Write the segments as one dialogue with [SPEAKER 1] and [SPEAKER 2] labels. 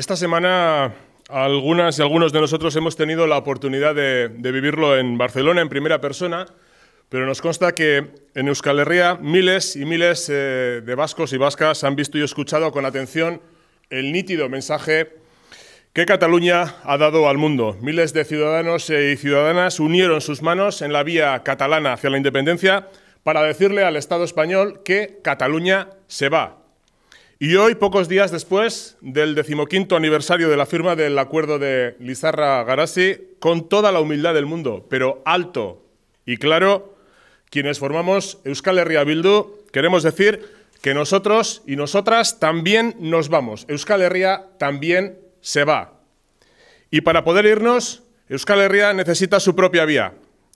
[SPEAKER 1] Esta semana algunas y algunos de nosotros hemos tenido la oportunidad de, vivirlo en Barcelona en primera persona, pero nos consta que en Euskal Herria miles y miles eh, de vascos y vascas han visto y escuchado con atención el nítido mensaje que Cataluña ha dado al mundo. Miles de ciudadanos y ciudadanas unieron sus manos en la vía catalana hacia la independencia para decirle al Estado español que Cataluña se va, y hoy, pocos días después del decimoquinto aniversario de la firma del acuerdo de Lizarra-Garasi, con toda la humildad del mundo, pero alto y claro, quienes formamos Euskal Herria Bildu queremos decir que nosotros y nosotras también nos vamos. Euskal Herria también se va. Y para poder irnos, Euskal Herria necesita su propia vía.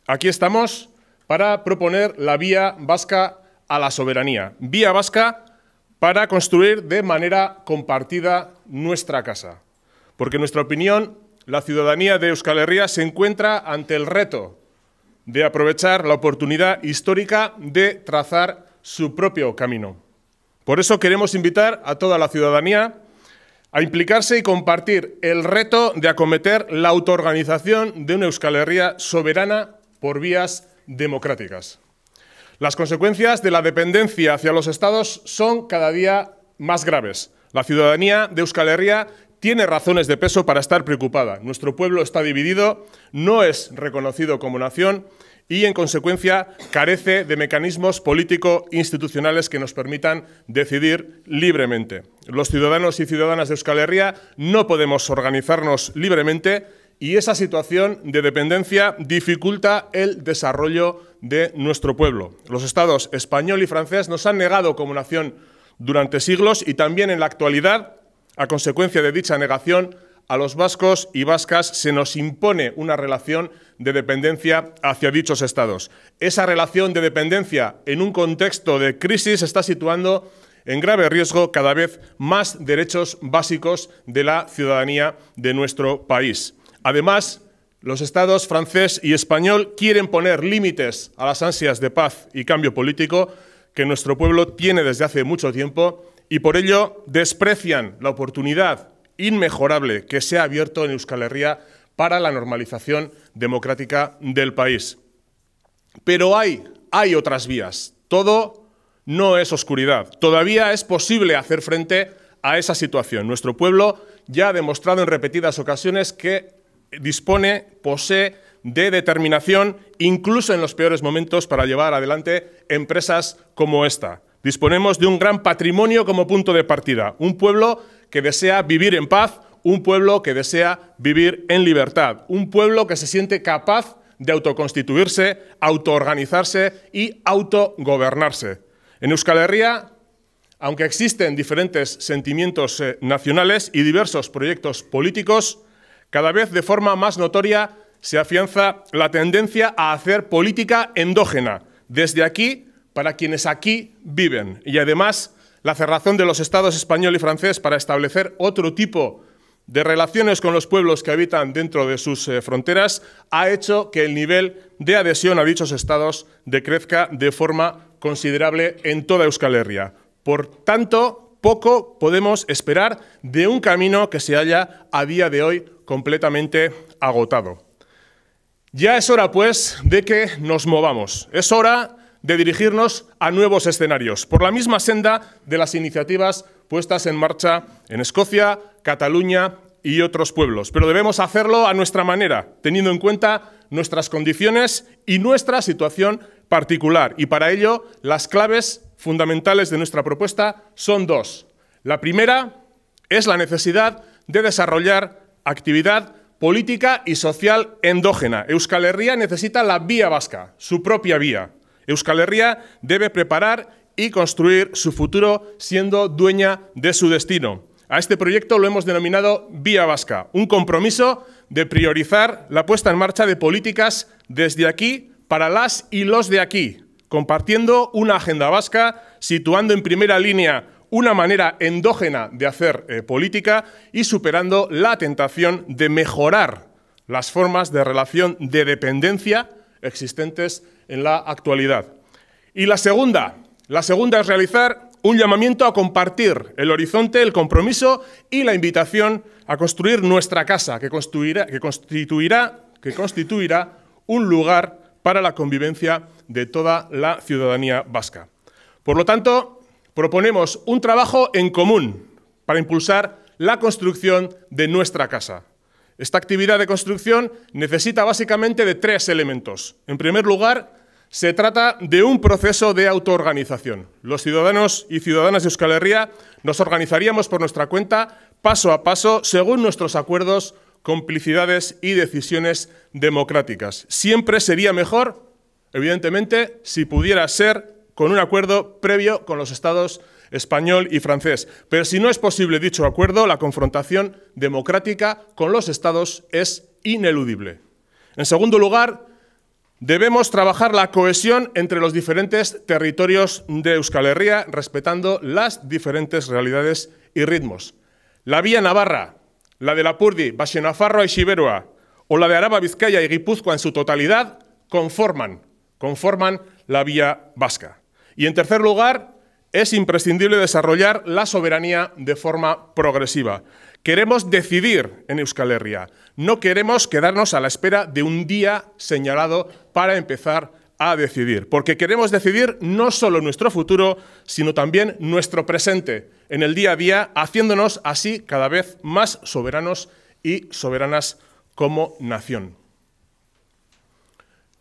[SPEAKER 1] Aquí estamos para proponer la vía vasca a la soberanía. Vía vasca para construir de manera compartida nuestra casa. Porque en nuestra opinión, la ciudadanía de Euskal Herria se encuentra ante el reto de aprovechar la oportunidad histórica de trazar su propio camino. Por eso queremos invitar a toda la ciudadanía a implicarse y compartir el reto de acometer la autoorganización de una Euskal Herria soberana por vías democráticas. Las consecuencias de la dependencia hacia los estados son cada día más graves. La ciudadanía de Euskal Herria tiene razones de peso para estar preocupada. Nuestro pueblo está dividido, no es reconocido como nación y, en consecuencia, carece de mecanismos político-institucionales que nos permitan decidir libremente. Los ciudadanos y ciudadanas de Euskal Herria no podemos organizarnos libremente y esa situación de dependencia dificulta el desarrollo de nuestro pueblo. Los estados español y francés nos han negado como nación durante siglos y también en la actualidad, a consecuencia de dicha negación, a los vascos y vascas se nos impone una relación de dependencia hacia dichos estados. Esa relación de dependencia en un contexto de crisis está situando en grave riesgo cada vez más derechos básicos de la ciudadanía de nuestro país. Además, los estados francés y español quieren poner límites a las ansias de paz y cambio político que nuestro pueblo tiene desde hace mucho tiempo y por ello desprecian la oportunidad inmejorable que se ha abierto en Euskal Herria para la normalización democrática del país. Pero hay, hay otras vías. Todo no es oscuridad. Todavía es posible hacer frente a esa situación. Nuestro pueblo ya ha demostrado en repetidas ocasiones que dispone, posee de determinación, incluso en los peores momentos, para llevar adelante empresas como esta. Disponemos de un gran patrimonio como punto de partida, un pueblo que desea vivir en paz, un pueblo que desea vivir en libertad, un pueblo que se siente capaz de autoconstituirse, autoorganizarse y autogobernarse. En Euskal Herria, aunque existen diferentes sentimientos eh, nacionales y diversos proyectos políticos, cada vez de forma más notoria se afianza la tendencia a hacer política endógena, desde aquí para quienes aquí viven. Y además la cerración de los estados español y francés para establecer otro tipo de relaciones con los pueblos que habitan dentro de sus eh, fronteras ha hecho que el nivel de adhesión a dichos estados decrezca de forma considerable en toda Euskal Herria. Por tanto, poco podemos esperar de un camino que se haya a día de hoy completamente agotado. Ya es hora, pues, de que nos movamos. Es hora de dirigirnos a nuevos escenarios, por la misma senda de las iniciativas puestas en marcha en Escocia, Cataluña y otros pueblos. Pero debemos hacerlo a nuestra manera, teniendo en cuenta nuestras condiciones y nuestra situación particular. Y para ello, las claves fundamentales de nuestra propuesta son dos. La primera es la necesidad de desarrollar actividad política y social endógena. Euskal Herria necesita la vía vasca, su propia vía. Euskal Herria debe preparar y construir su futuro siendo dueña de su destino. A este proyecto lo hemos denominado Vía Vasca, un compromiso de priorizar la puesta en marcha de políticas desde aquí para las y los de aquí, compartiendo una agenda vasca, situando en primera línea una manera endógena de hacer eh, política y superando la tentación de mejorar las formas de relación de dependencia existentes en la actualidad. Y la segunda, la segunda es realizar un llamamiento a compartir el horizonte, el compromiso y la invitación a construir nuestra casa, que constituirá, que constituirá, que constituirá un lugar para la convivencia de toda la ciudadanía vasca. Por lo tanto, proponemos un trabajo en común para impulsar la construcción de nuestra casa. Esta actividad de construcción necesita básicamente de tres elementos. En primer lugar, se trata de un proceso de autoorganización. Los ciudadanos y ciudadanas de Euskal Herria nos organizaríamos por nuestra cuenta, paso a paso, según nuestros acuerdos complicidades y decisiones democráticas. Siempre sería mejor, evidentemente, si pudiera ser con un acuerdo previo con los estados español y francés. Pero si no es posible dicho acuerdo, la confrontación democrática con los estados es ineludible. En segundo lugar, debemos trabajar la cohesión entre los diferentes territorios de Euskal Herria, respetando las diferentes realidades y ritmos. La vía Navarra, la de Lapurdi, Baxenafarroa y Xiberua, o la de Araba, Vizcaya y Guipúzcoa en su totalidad, conforman, conforman la vía vasca. Y en tercer lugar, es imprescindible desarrollar la soberanía de forma progresiva. Queremos decidir en Euskal Herria. No queremos quedarnos a la espera de un día señalado para empezar decidir, porque queremos decidir no solo nuestro futuro, sino también nuestro presente en el día a día, haciéndonos así cada vez más soberanos y soberanas como nación.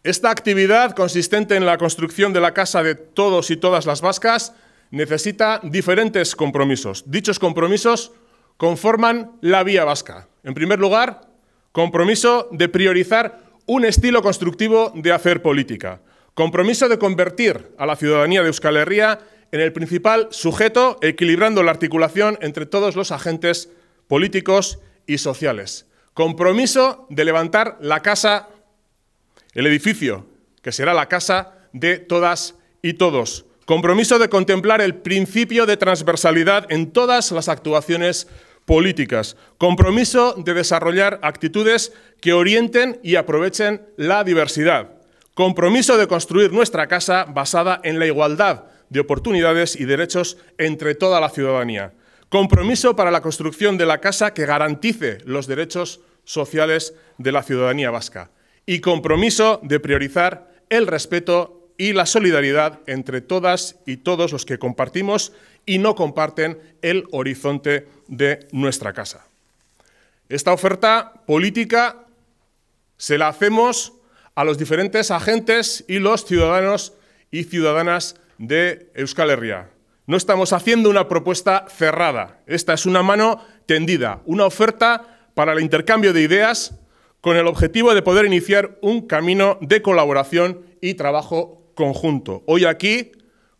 [SPEAKER 1] Esta actividad, consistente en la construcción de la casa de todos y todas las vascas, necesita diferentes compromisos. Dichos compromisos conforman la vía vasca. En primer lugar, compromiso de priorizar un estilo constructivo de hacer política. Compromiso de convertir a la ciudadanía de Euskal Herria en el principal sujeto, equilibrando la articulación entre todos los agentes políticos y sociales. Compromiso de levantar la casa, el edificio, que será la casa de todas y todos. Compromiso de contemplar el principio de transversalidad en todas las actuaciones políticas. Compromiso de desarrollar actitudes que orienten y aprovechen la diversidad. Compromiso de construir nuestra casa basada en la igualdad de oportunidades y derechos entre toda la ciudadanía. Compromiso para la construcción de la casa que garantice los derechos sociales de la ciudadanía vasca. Y compromiso de priorizar el respeto y la solidaridad entre todas y todos los que compartimos y no comparten el horizonte de nuestra casa. Esta oferta política se la hacemos a los diferentes agentes y los ciudadanos y ciudadanas de Euskal Herria. No estamos haciendo una propuesta cerrada. Esta es una mano tendida, una oferta para el intercambio de ideas con el objetivo de poder iniciar un camino de colaboración y trabajo conjunto. Hoy aquí,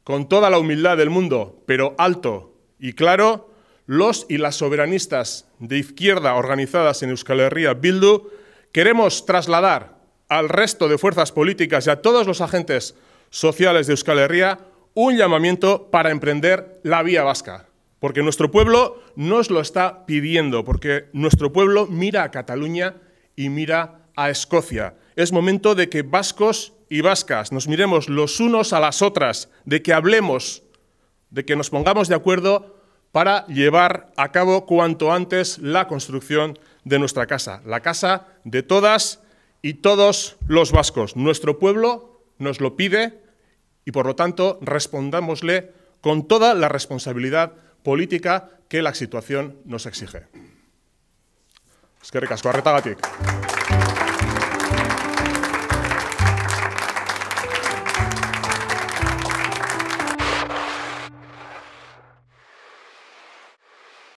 [SPEAKER 1] con toda la humildad del mundo, pero alto y claro, los y las soberanistas de izquierda organizadas en Euskal Herria Bildu queremos trasladar al resto de fuerzas políticas y a todos los agentes sociales de Euskal Herria un llamamiento para emprender la vía vasca. Porque nuestro pueblo nos lo está pidiendo, porque nuestro pueblo mira a Cataluña y mira a Escocia. Es momento de que vascos y vascas nos miremos los unos a las otras, de que hablemos, de que nos pongamos de acuerdo para llevar a cabo cuanto antes la construcción de nuestra casa, la casa de todas y todos los vascos. Nuestro pueblo nos lo pide y por lo tanto respondámosle con toda la responsabilidad política que la situación nos exige. Es